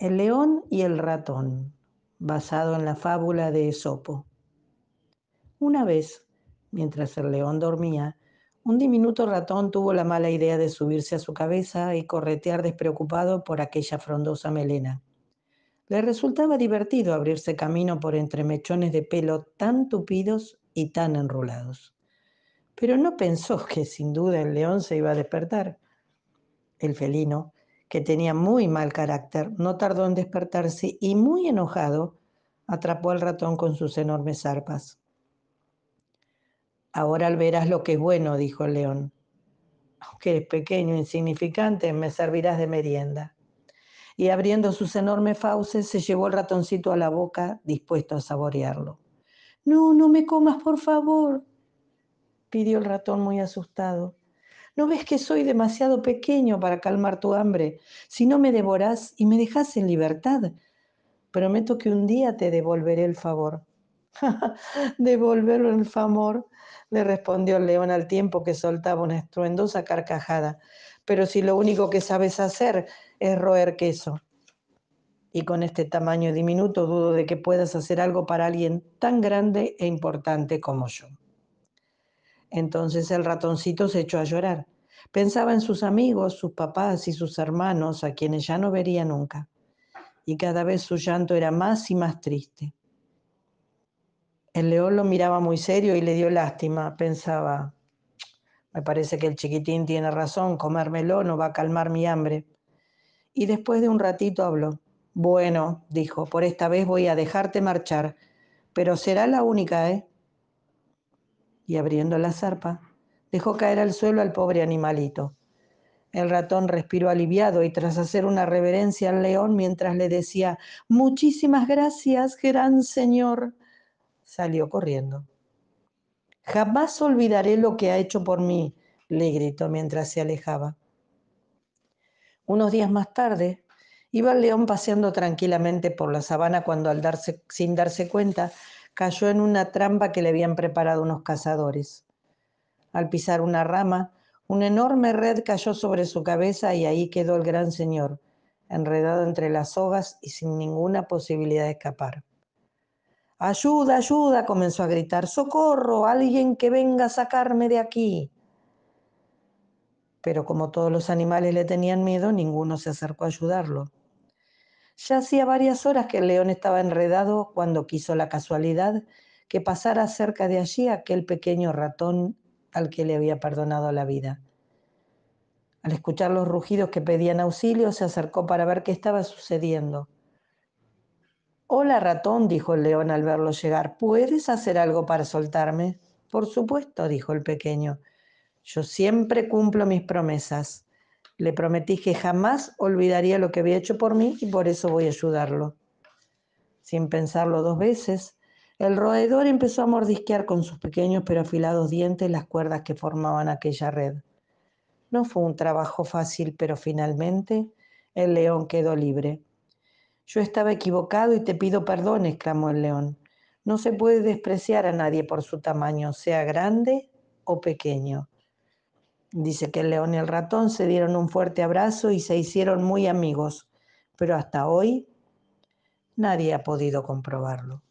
El león y el ratón, basado en la fábula de Esopo. Una vez, mientras el león dormía, un diminuto ratón tuvo la mala idea de subirse a su cabeza y corretear despreocupado por aquella frondosa melena. Le resultaba divertido abrirse camino por entre mechones de pelo tan tupidos y tan enrulados. Pero no pensó que sin duda el león se iba a despertar. El felino, que tenía muy mal carácter, no tardó en despertarse y muy enojado atrapó al ratón con sus enormes zarpas. Ahora verás lo que es bueno, dijo el león. Aunque eres pequeño, insignificante, me servirás de merienda. Y abriendo sus enormes fauces, se llevó el ratoncito a la boca, dispuesto a saborearlo. No, no me comas, por favor, pidió el ratón muy asustado. ¿No ves que soy demasiado pequeño para calmar tu hambre? Si no me devoras y me dejas en libertad, prometo que un día te devolveré el favor. Devolverlo el favor, le respondió el león al tiempo que soltaba una estruendosa carcajada. Pero si lo único que sabes hacer es roer queso. Y con este tamaño diminuto dudo de que puedas hacer algo para alguien tan grande e importante como yo. Entonces el ratoncito se echó a llorar. Pensaba en sus amigos, sus papás y sus hermanos, a quienes ya no vería nunca, y cada vez su llanto era más y más triste. El león lo miraba muy serio y le dio lástima. Pensaba, me parece que el chiquitín tiene razón, comérmelo no va a calmar mi hambre. Y después de un ratito habló. Bueno, dijo, por esta vez voy a dejarte marchar, pero será la única, ¿eh? Y abriendo la zarpa, dejó caer al suelo al pobre animalito. El ratón respiró aliviado y tras hacer una reverencia al león mientras le decía, Muchísimas gracias, gran señor, salió corriendo. Jamás olvidaré lo que ha hecho por mí, le gritó mientras se alejaba. Unos días más tarde, iba el león paseando tranquilamente por la sabana cuando al darse, sin darse cuenta, cayó en una trampa que le habían preparado unos cazadores. Al pisar una rama, una enorme red cayó sobre su cabeza y ahí quedó el gran señor, enredado entre las sogas y sin ninguna posibilidad de escapar. Ayuda, ayuda, comenzó a gritar, socorro, alguien que venga a sacarme de aquí. Pero como todos los animales le tenían miedo, ninguno se acercó a ayudarlo. Ya hacía varias horas que el león estaba enredado cuando quiso la casualidad que pasara cerca de allí aquel pequeño ratón al que le había perdonado la vida. Al escuchar los rugidos que pedían auxilio, se acercó para ver qué estaba sucediendo. Hola ratón, dijo el león al verlo llegar, ¿puedes hacer algo para soltarme? Por supuesto, dijo el pequeño, yo siempre cumplo mis promesas. Le prometí que jamás olvidaría lo que había hecho por mí y por eso voy a ayudarlo. Sin pensarlo dos veces, el roedor empezó a mordisquear con sus pequeños pero afilados dientes las cuerdas que formaban aquella red. No fue un trabajo fácil, pero finalmente el león quedó libre. Yo estaba equivocado y te pido perdón, exclamó el león. No se puede despreciar a nadie por su tamaño, sea grande o pequeño. Dice que el león y el ratón se dieron un fuerte abrazo y se hicieron muy amigos, pero hasta hoy nadie ha podido comprobarlo.